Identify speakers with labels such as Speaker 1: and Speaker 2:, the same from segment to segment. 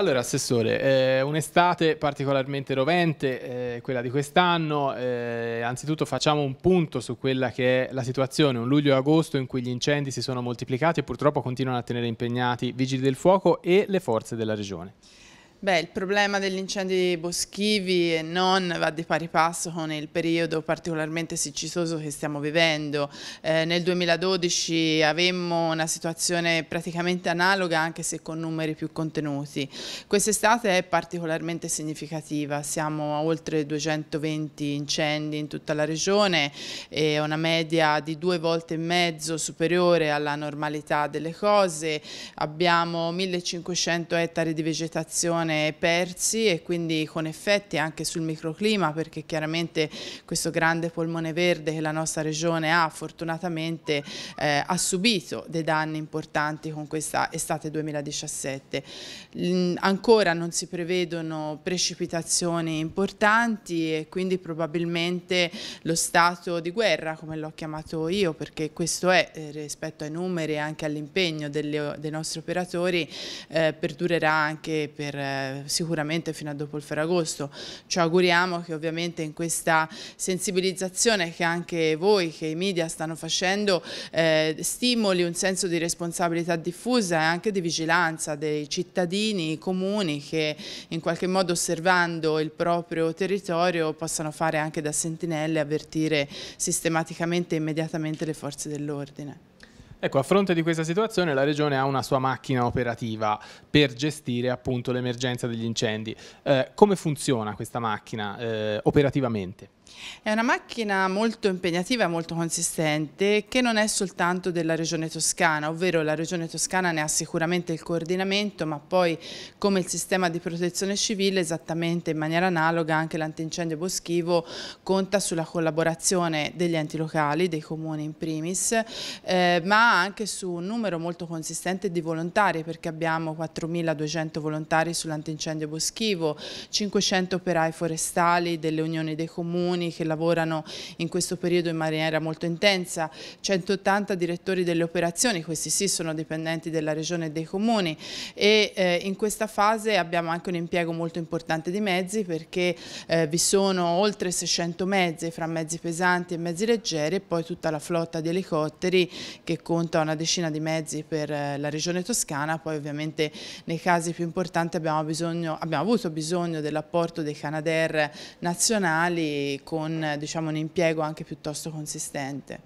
Speaker 1: Allora, Assessore, eh, un'estate particolarmente rovente, eh, quella di quest'anno, eh, anzitutto facciamo un punto su quella che è la situazione, un luglio e agosto in cui gli incendi si sono moltiplicati e purtroppo continuano a tenere impegnati Vigili del Fuoco e le forze della Regione.
Speaker 2: Beh, il problema degli incendi boschivi e non va di pari passo con il periodo particolarmente siccitoso che stiamo vivendo. Eh, nel 2012 avemmo una situazione praticamente analoga anche se con numeri più contenuti. Quest'estate è particolarmente significativa, siamo a oltre 220 incendi in tutta la regione e una media di due volte e mezzo superiore alla normalità delle cose. Abbiamo 1500 ettari di vegetazione situazione persi e quindi con effetti anche sul microclima perché chiaramente questo grande polmone verde che la nostra regione ha fortunatamente eh, ha subito dei danni importanti con questa estate 2017. ancora non si prevedono precipitazioni importanti e quindi probabilmente lo stato di guerra come l'ho chiamato io perché questo è eh, rispetto ai numeri e anche all'impegno dei nostri operatori eh, perdurerà anche per eh, sicuramente fino a dopo il Ferragosto. Ci auguriamo che ovviamente in questa sensibilizzazione che anche voi, che i media stanno facendo, eh, stimoli un senso di responsabilità diffusa e anche di vigilanza dei cittadini comuni che in qualche modo osservando il proprio territorio possano fare anche da sentinelle e avvertire sistematicamente e immediatamente le forze dell'ordine.
Speaker 1: Ecco, a fronte di questa situazione la Regione ha una sua macchina operativa per gestire appunto l'emergenza degli incendi. Eh, come funziona questa macchina eh, operativamente?
Speaker 2: È una macchina molto impegnativa e molto consistente che non è soltanto della regione toscana, ovvero la regione toscana ne ha sicuramente il coordinamento ma poi come il sistema di protezione civile esattamente in maniera analoga anche l'antincendio boschivo conta sulla collaborazione degli enti locali, dei comuni in primis, eh, ma anche su un numero molto consistente di volontari perché abbiamo 4.200 volontari sull'antincendio boschivo, 500 operai forestali delle unioni dei comuni, giovani che lavorano in questo periodo in maniera molto intensa, 180 direttori delle operazioni, questi sì sono dipendenti della regione e dei comuni e eh, in questa fase abbiamo anche un impiego molto importante di mezzi perché eh, vi sono oltre 600 mezzi fra mezzi pesanti e mezzi leggeri e poi tutta la flotta di elicotteri che conta una decina di mezzi per eh, la regione toscana, poi ovviamente nei casi più importanti abbiamo, bisogno, abbiamo avuto bisogno dell'apporto dei Canadair nazionali con diciamo, un impiego anche piuttosto consistente.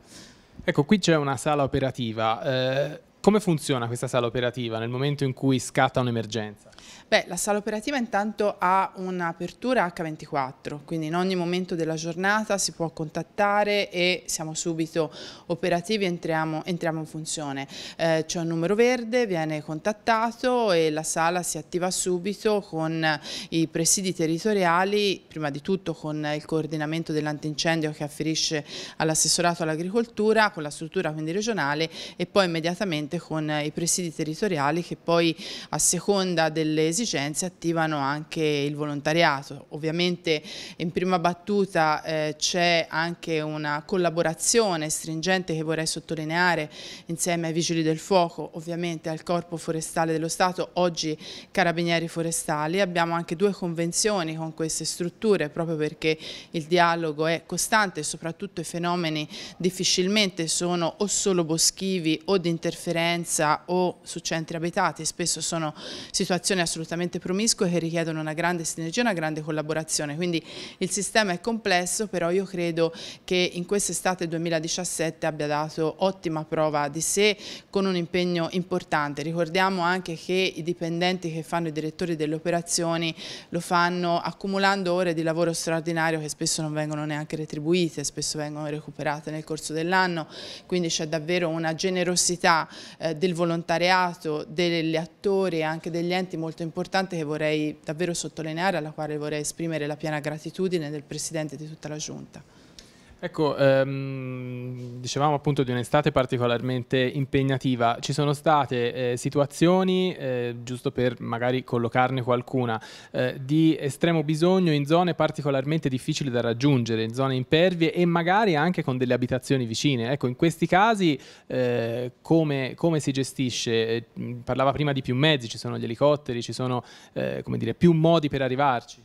Speaker 1: Ecco, qui c'è una sala operativa. Eh come funziona questa sala operativa nel momento in cui scatta un'emergenza?
Speaker 2: Beh, la sala operativa intanto ha un'apertura H24, quindi in ogni momento della giornata si può contattare e siamo subito operativi, entriamo, entriamo in funzione. Eh, C'è un numero verde, viene contattato e la sala si attiva subito con i presidi territoriali, prima di tutto con il coordinamento dell'antincendio che afferisce all'assessorato all'agricoltura, con la struttura quindi regionale e poi immediatamente direttamente con i presidi territoriali che poi a seconda delle esigenze attivano anche il volontariato. Ovviamente in prima battuta eh, c'è anche una collaborazione stringente che vorrei sottolineare insieme ai Vigili del Fuoco, ovviamente al Corpo Forestale dello Stato, oggi Carabinieri Forestali. Abbiamo anche due convenzioni con queste strutture proprio perché il dialogo è costante e soprattutto i fenomeni difficilmente sono o solo boschivi o di interferenza Provenza o su centri abitati, spesso sono situazioni assolutamente promiscue che richiedono una grande sinergia, una grande collaborazione, quindi il sistema è complesso, però io credo che in quest'estate 2017 abbia dato ottima prova di sé con un impegno importante. Ricordiamo anche che i dipendenti che fanno i direttori delle operazioni lo fanno accumulando ore di lavoro straordinario che spesso non vengono neanche retribuite, spesso vengono recuperate nel corso dell'anno, quindi c'è davvero una generosità eh, del volontariato, degli attori e anche degli enti molto importanti che vorrei davvero sottolineare, alla quale vorrei esprimere la piena gratitudine del Presidente di tutta la Giunta.
Speaker 1: Ecco, ehm, dicevamo appunto di un'estate particolarmente impegnativa, ci sono state eh, situazioni, eh, giusto per magari collocarne qualcuna, eh, di estremo bisogno in zone particolarmente difficili da raggiungere, in zone impervie e magari anche con delle abitazioni vicine. Ecco, in questi casi eh, come, come, si gestisce? Eh, parlava prima di più mezzi, ci sono gli elicotteri, ci sono eh, dire, più modi per arrivarci.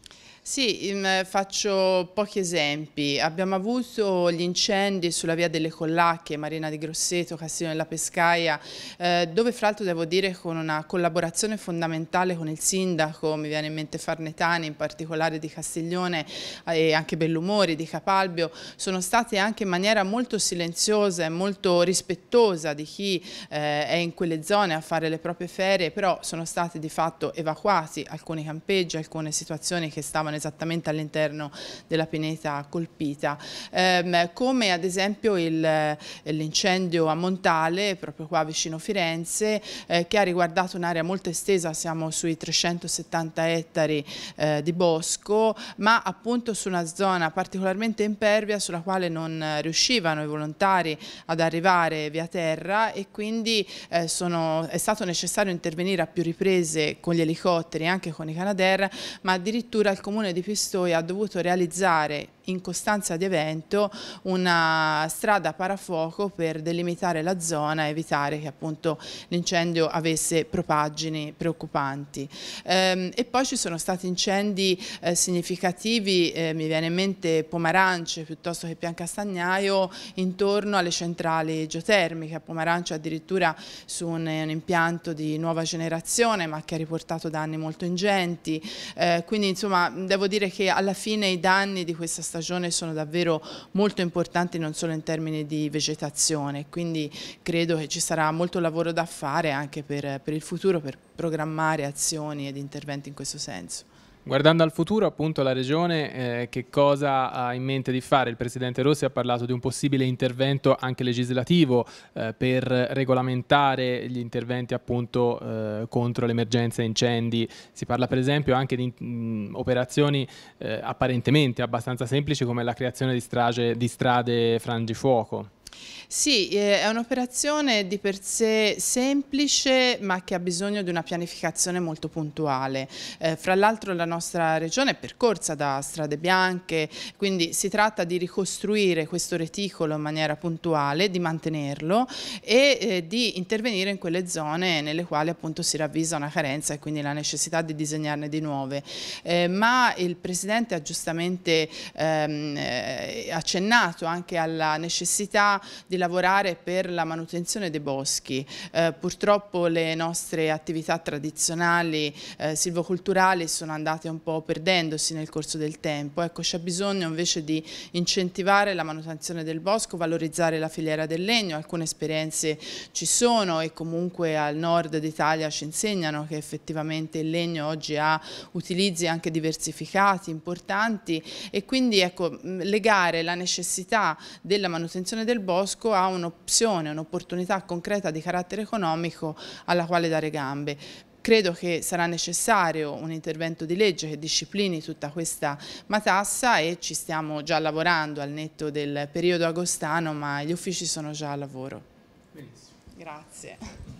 Speaker 2: Sì, mm, faccio pochi esempi. Abbiamo avuto gli incendi sulla via delle Collacche, Marina di Grosseto, Castiglione della Pescaia, eh, dove fra l'altro devo dire con una collaborazione fondamentale con il sindaco, mi viene in mente Farnetani in particolare di Castiglione eh, e anche Bellumori di Capalbio, sono state anche in maniera molto silenziosa e molto rispettosa di chi eh, è in quelle zone a fare le proprie ferie, però sono stati di fatto evacuati alcuni campeggi, alcune situazioni che stavano esattamente all'interno della pineta colpita, ehm, come ad esempio eh, l'incendio a Montale, proprio qua vicino Firenze, eh, che ha riguardato un'area molto estesa, siamo sui 370 ettari eh, di bosco, ma appunto su una zona particolarmente impervia sulla quale non riuscivano i volontari ad arrivare via terra e quindi eh, sono, è stato necessario intervenire a più riprese con gli elicotteri, anche con i Canadair, ma addirittura il Comune comune di Pistoia ha dovuto realizzare in costanza di evento una strada parafuoco per delimitare la zona e evitare che appunto l'incendio avesse propaggini preoccupanti. Ehm, e poi ci sono stati incendi eh, significativi, eh, mi viene in mente Pomarance piuttosto che Piancastagnaio, intorno alle centrali geotermiche, a Pomarance addirittura su un, impianto di nuova generazione ma che ha riportato danni molto ingenti, eh, quindi insomma devo dire che alla fine i danni di questa stagione stagione sono davvero molto importanti non solo in termini di vegetazione, quindi credo che ci sarà molto lavoro da fare anche per, per il futuro, per programmare azioni ed interventi in questo senso.
Speaker 1: Guardando al futuro, appunto, la Regione eh, che cosa ha in mente di fare? Il Presidente Rossi ha parlato di un possibile intervento anche legislativo eh, per regolamentare gli interventi appunto eh, contro l'emergenza incendi. Si parla per esempio anche di mh, mm, operazioni eh, apparentemente abbastanza semplici come la creazione di, strage, di strade frangifuoco.
Speaker 2: Sì, eh, è un'operazione di per sé semplice ma che ha bisogno di una pianificazione molto puntuale. Eh, fra l'altro la nostra regione è percorsa da strade bianche, quindi si tratta di ricostruire questo reticolo in maniera puntuale, di mantenerlo e eh, di intervenire in quelle zone nelle quali appunto si ravvisa una carenza e quindi la necessità di disegnarne di nuove. Eh, ma il Presidente ha giustamente ehm, eh, accennato anche alla necessità di lavorare per la manutenzione dei boschi. Eh, purtroppo le nostre attività tradizionali eh, silvoculturali sono andate un po' perdendosi nel corso del tempo. Ecco, c'è bisogno invece di incentivare la manutenzione del bosco, valorizzare la filiera del legno, alcune esperienze ci sono e comunque al nord d'Italia ci insegnano che effettivamente il legno oggi ha utilizzi anche diversificati, importanti e quindi ecco, legare la necessità della manutenzione del bosco Francesco ha un'opzione, un'opportunità concreta di carattere economico alla quale dare gambe. Credo che sarà necessario un intervento di legge che disciplini tutta questa matassa e ci stiamo già lavorando al netto del periodo agostano, ma gli uffici sono già al lavoro. Benissimo. Grazie.